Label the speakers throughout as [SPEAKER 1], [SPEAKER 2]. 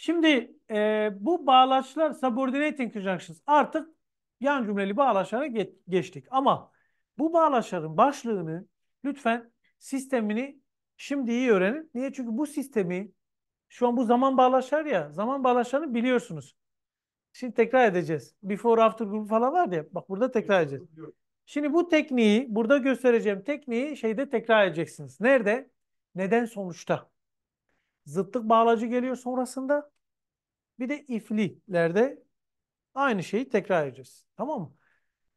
[SPEAKER 1] Şimdi e, bu bağlaçlar subordinating conjunctions artık yan cümleli bağlaçlara geç, geçtik. Ama bu bağlaçların başlığını lütfen sistemini şimdi iyi öğrenin. Niye? Çünkü bu sistemi şu an bu zaman bağlaçlar ya zaman bağlaçlarını biliyorsunuz. Şimdi tekrar edeceğiz. Before after grubu falan var ya. Bak burada tekrar edeceğiz. Şimdi bu tekniği burada göstereceğim tekniği şeyde tekrar edeceksiniz. Nerede? Neden sonuçta? Zıtlık bağlacı geliyor sonrasında. Bir de iflilerde aynı şeyi tekrar edeceğiz. Tamam mı?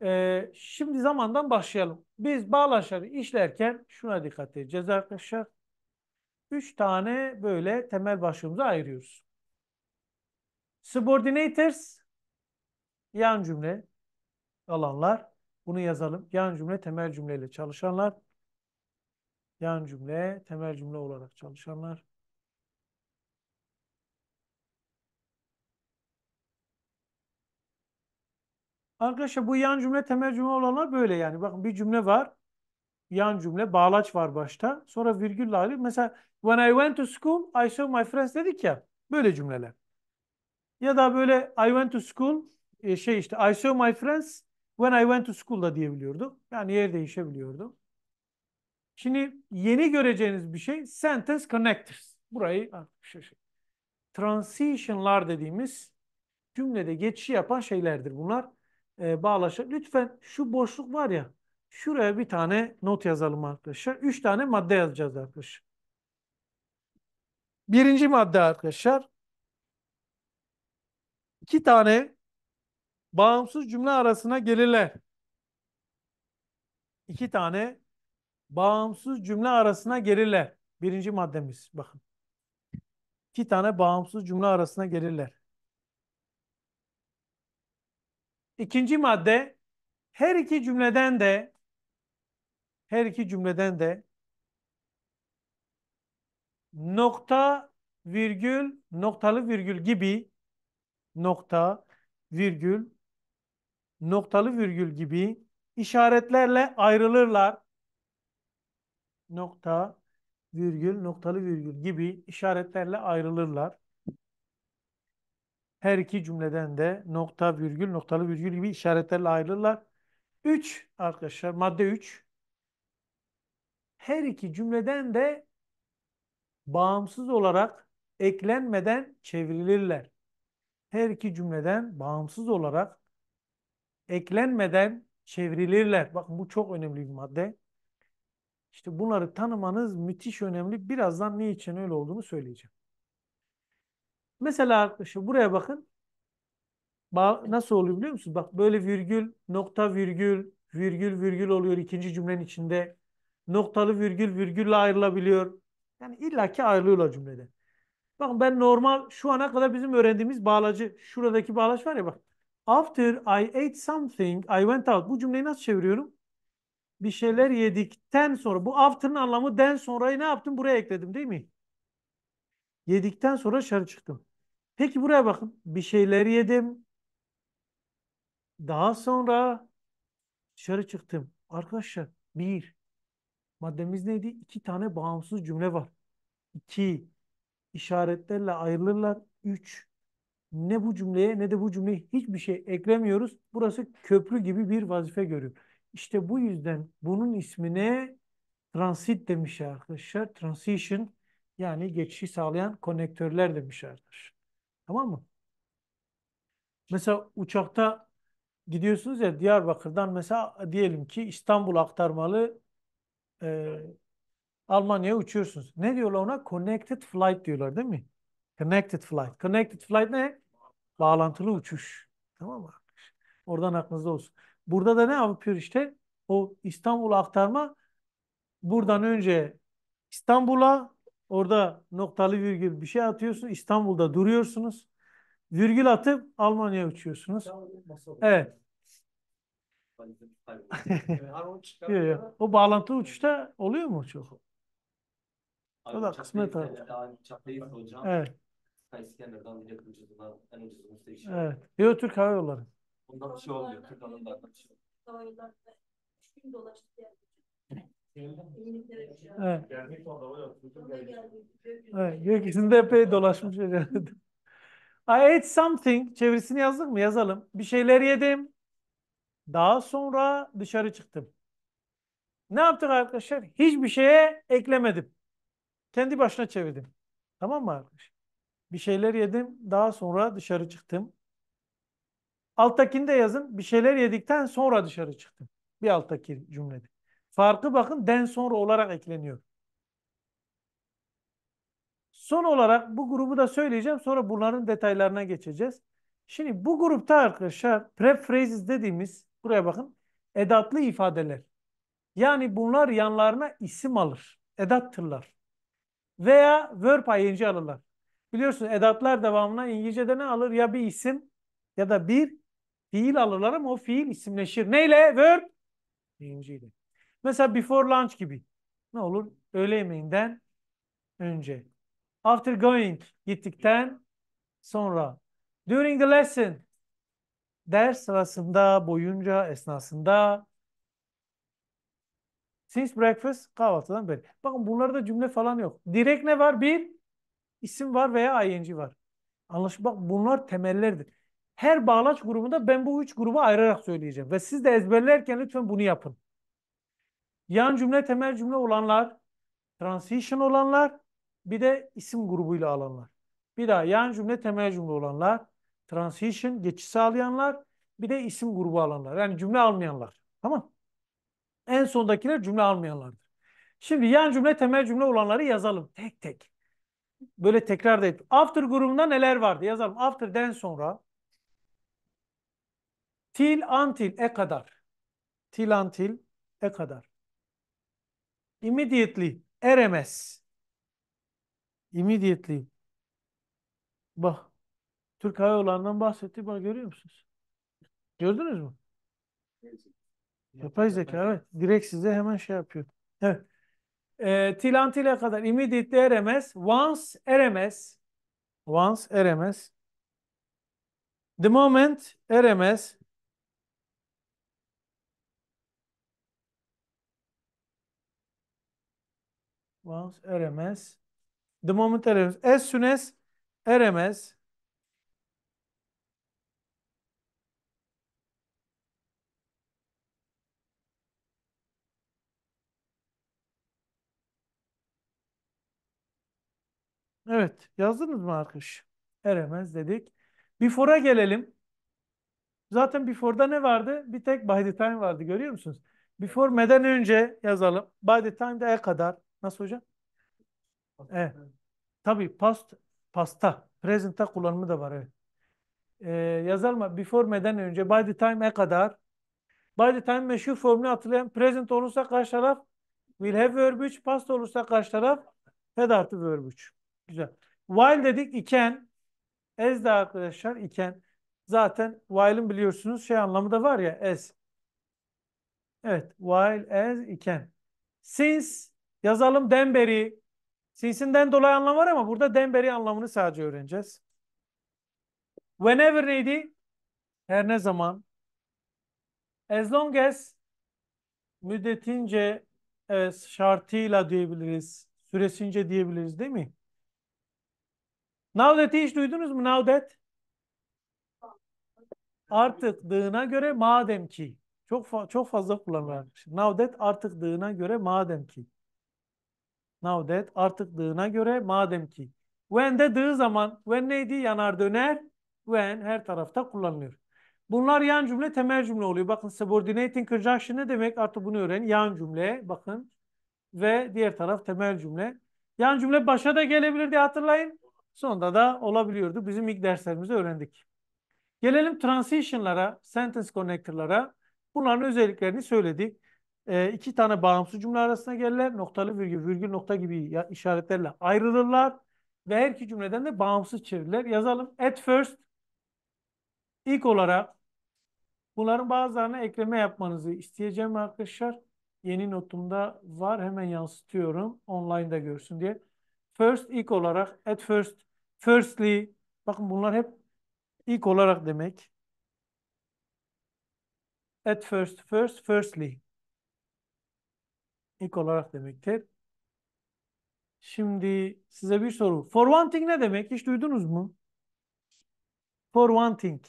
[SPEAKER 1] Ee, şimdi zamandan başlayalım. Biz bağlaçları işlerken şuna dikkat edeceğiz arkadaşlar. Üç tane böyle temel başlığımızı ayırıyoruz. Subordinators, yan cümle alanlar. Bunu yazalım. Yan cümle, temel cümleyle çalışanlar. Yan cümle, temel cümle olarak çalışanlar. Arkadaşlar bu yan cümle temel cümle olanlar böyle yani. Bakın bir cümle var. Yan cümle, bağlaç var başta. Sonra virgülle ayrı. Mesela when I went to school, I saw my friends dedik ya. Böyle cümleler. Ya da böyle I went to school e, şey işte I saw my friends when I went to school da diyebiliyordum Yani yer değişebiliyordum. Şimdi yeni göreceğiniz bir şey sentence connectors. Burayı şey. transitionlar dediğimiz cümlede geçişi yapan şeylerdir bunlar e, bağlaşa. Lütfen şu boşluk var ya şuraya bir tane not yazalım arkadaşlar. Üç tane madde yazacağız arkadaşlar. Birinci madde arkadaşlar iki tane bağımsız cümle arasına gelirler. İki tane bağımsız cümle arasına gelirler. Birinci maddemiz bakın. İki tane bağımsız cümle arasına gelirler. İkinci madde her iki cümleden de her iki cümleden de nokta virgül noktalı virgül gibi nokta virgül noktalı virgül gibi işaretlerle ayrılırlar. Nokta virgül noktalı virgül gibi işaretlerle ayrılırlar. Her iki cümleden de nokta, virgül, noktalı virgül gibi işaretlerle ayrılırlar. 3 arkadaşlar madde 3. Her iki cümleden de bağımsız olarak eklenmeden çevrilirler. Her iki cümleden bağımsız olarak eklenmeden çevrilirler. Bakın bu çok önemli bir madde. İşte bunları tanımanız müthiş önemli. Birazdan ne için öyle olduğunu söyleyeceğim. Mesela şu buraya bakın. Ba nasıl oluyor biliyor musunuz? Bak böyle virgül, nokta virgül, virgül virgül oluyor ikinci cümlenin içinde. Noktalı virgül virgülle ayrılabiliyor. Yani illaki ayrılıyorlar cümlede. Bakın ben normal şu ana kadar bizim öğrendiğimiz bağlacı şuradaki bağlaç var ya bak. After I ate something I went out. Bu cümleyi nasıl çeviriyorum? Bir şeyler yedikten sonra bu after'ın anlamı den sonrayı ne yaptım? Buraya ekledim değil mi? Yedikten sonra dışarı çıktım. Peki buraya bakın. Bir şeyler yedim. Daha sonra dışarı çıktım. Arkadaşlar bir maddemiz neydi? İki tane bağımsız cümle var. İki işaretlerle ayrılırlar. Üç ne bu cümleye ne de bu cümleye hiçbir şey eklemiyoruz. Burası köprü gibi bir vazife görüyor. İşte bu yüzden bunun ismine transit demiş arkadaşlar. Transition yani geçişi sağlayan konnektörler demiş arkadaşlar. Tamam mı? Mesela uçakta gidiyorsunuz ya Diyarbakır'dan mesela diyelim ki İstanbul aktarmalı e, Almanya'ya uçuyorsunuz. Ne diyorlar ona? Connected flight diyorlar değil mi? Connected flight. Connected flight ne? Bağlantılı uçuş. Tamam mı? Oradan aklınızda olsun. Burada da ne yapıyor işte? O İstanbul aktarma buradan önce İstanbul'a Orada noktalı virgül bir şey atıyorsun. İstanbul'da duruyorsunuz. Virgül atıp Almanya'ya uçuyorsunuz. Evet. o bağlantı uçuşta oluyor mu çok? O da kısmet artık. Evet. İskender'den direkt Evet. Türk Hava Yolları. Ondan bir şey olmuyor. Türk Hava Yolları'nda bir şey olmuyor. 3 gün dolaştık yani. Evet. evet. Gökyüzünde epey dolaşmış herhalde. I ate something. Çevirisini yazdık mı? Yazalım. Bir şeyler yedim. Daha sonra dışarı çıktım. Ne yaptık arkadaşlar? Hiçbir şeye eklemedim. Kendi başına çevirdim. Tamam mı arkadaşlar? Bir şeyler yedim. Daha sonra dışarı çıktım. Alttakini de yazın. Bir şeyler yedikten sonra dışarı çıktım. Bir alttaki cümlede. Farkı bakın den sonra olarak ekleniyor. Son olarak bu grubu da söyleyeceğim. Sonra bunların detaylarına geçeceğiz. Şimdi bu grupta arkadaşlar prep phrases dediğimiz buraya bakın edatlı ifadeler. Yani bunlar yanlarına isim alır. Edattırlar. Veya verb ing alırlar. Biliyorsunuz edatlar devamına İngilizce'de ne alır? Ya bir isim ya da bir fiil alırlar ama o fiil isimleşir. Neyle? Verb ing ile. Mesela before lunch gibi. Ne olur? Öğle yemeğinden önce. After going gittikten sonra. During the lesson ders sırasında, boyunca, esnasında. Since breakfast kahvaltıdan beri. Bakın bunlarda cümle falan yok. Direkt ne var? Bir isim var veya ing var. Anlaşıldı. Bak bunlar temellerdir. Her bağlaç grubunda ben bu üç grubu ayırarak söyleyeceğim. Ve siz de ezberlerken lütfen bunu yapın. Yan cümle temel cümle olanlar, transition olanlar, bir de isim grubuyla alanlar. Bir daha yan cümle temel cümle olanlar, transition geçiş sağlayanlar, bir de isim grubu alanlar. Yani cümle almayanlar. Tamam. En sondakiler cümle almayanlardır. Şimdi yan cümle temel cümle olanları yazalım tek tek. Böyle tekrar da et. After grubunda neler vardı yazalım. After'den sonra till until e kadar. Till until e kadar. Immediately. Eremez. Immediately. Bak. Türk Hava Yolları'ndan bahsetti. Bak görüyor musunuz? Gördünüz mü? Yapay zeka evet. Direkt size hemen şey yapıyor. Evet. E, ee, tilantile kadar immediately eremez. Once eremez. Once eremez. The moment eremez. once eremez. The moment eremez. As soon as eremez. Evet. Yazdınız mı arkadaş? Eremez dedik. Before'a gelelim. Zaten before'da ne vardı? Bir tek by the time vardı. Görüyor musunuz? Before meden önce yazalım. By the time de e kadar. Nasıl hocam? Pasta. Evet. Tabii past, pasta. Present'ta kullanımı da var evet. Ee, Before before'meden önce by the time e kadar by the time meşhur formülü hatırlayan present olursa karşı taraf will have verb 3, past olursa karşı taraf had artı verb 3. Güzel. While dedik iken as de arkadaşlar iken zaten while'ın biliyorsunuz şey anlamı da var ya as. Evet. While as iken. Since Yazalım Denberi. Sinsinden dolayı anlam var ama burada Denberi anlamını sadece öğreneceğiz. Whenever neydi? Her ne zaman. As long as müddetince evet, şartıyla diyebiliriz. Süresince diyebiliriz değil mi? Now that'i hiç duydunuz mu? Now that? Artık dığına göre madem ki. Çok fa çok fazla kullanılıyor. Şey. Now that artık dığına göre madem ki. Now that artık dığına göre madem ki. When de dığı zaman. When neydi? Yanar döner. When her tarafta kullanılıyor. Bunlar yan cümle temel cümle oluyor. Bakın subordinating conjunction ne demek? Artık bunu öğren. Yan cümle bakın. Ve diğer taraf temel cümle. Yan cümle başa da gelebilirdi hatırlayın. Sonunda da olabiliyordu. Bizim ilk derslerimizi öğrendik. Gelelim transition'lara, sentence connector'lara. Bunların özelliklerini söyledik e, iki tane bağımsız cümle arasına gelirler. Noktalı virgül, virgül nokta gibi işaretlerle ayrılırlar. Ve her iki cümleden de bağımsız çeviriler. Yazalım. At first ilk olarak bunların bazılarına ekleme yapmanızı isteyeceğim arkadaşlar. Yeni notumda var. Hemen yansıtıyorum. Online'da görsün diye. First ilk olarak at first, firstly bakın bunlar hep ilk olarak demek. At first, first, firstly ilk olarak demektir. Şimdi size bir soru. For wanting ne demek? Hiç duydunuz mu? For wanting.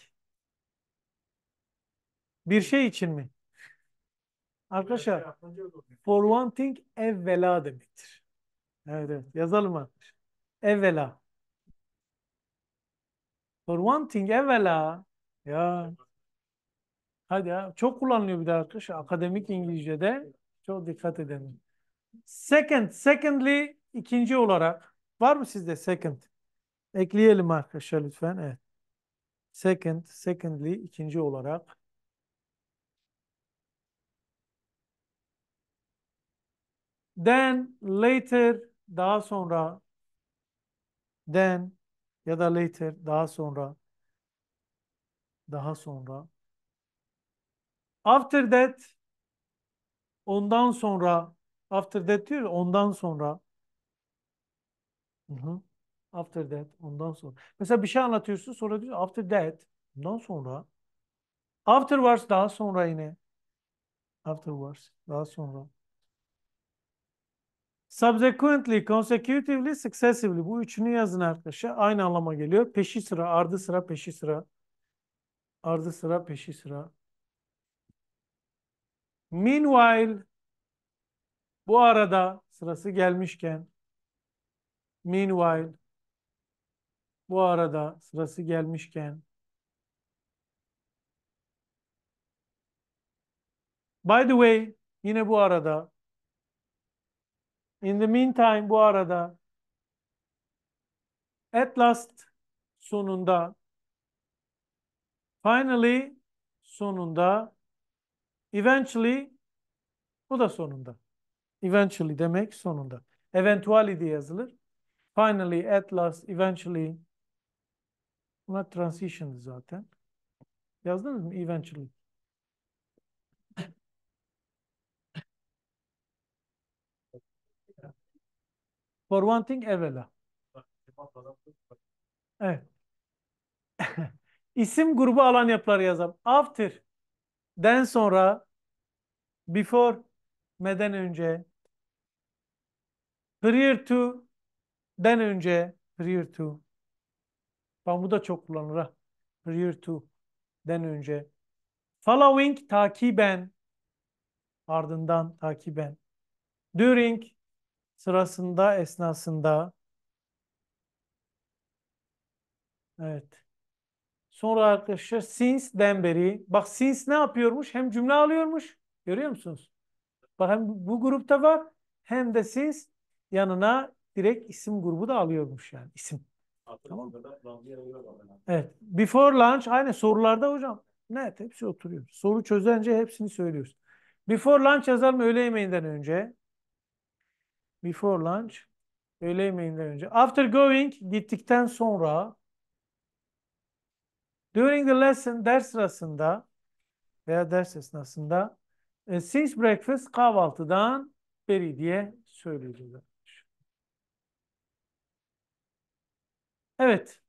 [SPEAKER 1] Bir şey için mi? Arkadaşlar şey For wanting evvela demektir. Evet, evet. yazalım arkadaşlar. Evvela. wanting evvela. Ya. Hadi ya. Çok kullanılıyor bir de arkadaşlar. Akademik İngilizce'de çok dikkat edelim. Second, secondly ikinci olarak var mı sizde second? Ekleyelim arkadaşlar lütfen. Evet. Second, secondly ikinci olarak. Then later daha sonra then ya da later daha sonra daha sonra after that Ondan sonra after that diyor ondan sonra. Hı -hı. After that ondan sonra. Mesela bir şey anlatıyorsun sonra diyor after that ondan sonra. Afterwards daha sonra yine. Afterwards daha sonra. Subsequently, consecutively, successively. Bu üçünü yazın arkadaşlar. Aynı anlama geliyor. Peşi sıra, ardı sıra, peşi sıra. Ardı sıra, peşi sıra. Meanwhile bu arada sırası gelmişken meanwhile bu arada sırası gelmişken by the way yine bu arada in the meantime bu arada at last sonunda finally sonunda Eventually bu da sonunda. Eventually demek sonunda. Eventually diye yazılır. Finally, at last, eventually. Bunlar transition zaten. Yazdınız mı? Eventually. For one thing evvela. Evet. İsim grubu alan yapılar yazalım. After den sonra before meden önce prior to den önce prior to ben bu da çok kullanır Prior to den önce. Following takiben ardından takiben. During sırasında esnasında. Evet. Sonra arkadaşlar since den beri. Bak since ne yapıyormuş? Hem cümle alıyormuş. Görüyor musunuz? Bak hem bu grupta var hem de since yanına direkt isim grubu da alıyormuş yani isim. Tamam. Evet. Before lunch aynı sorularda hocam. Net hepsi oturuyor. Soru çözünce hepsini söylüyoruz. Before lunch yazar öğle yemeğinden önce? Before lunch öğle yemeğinden önce. After going gittikten sonra During the lesson ders sırasında veya ders esnasında e, since breakfast kahvaltıdan beri diye söyleyeceğiz. Evet.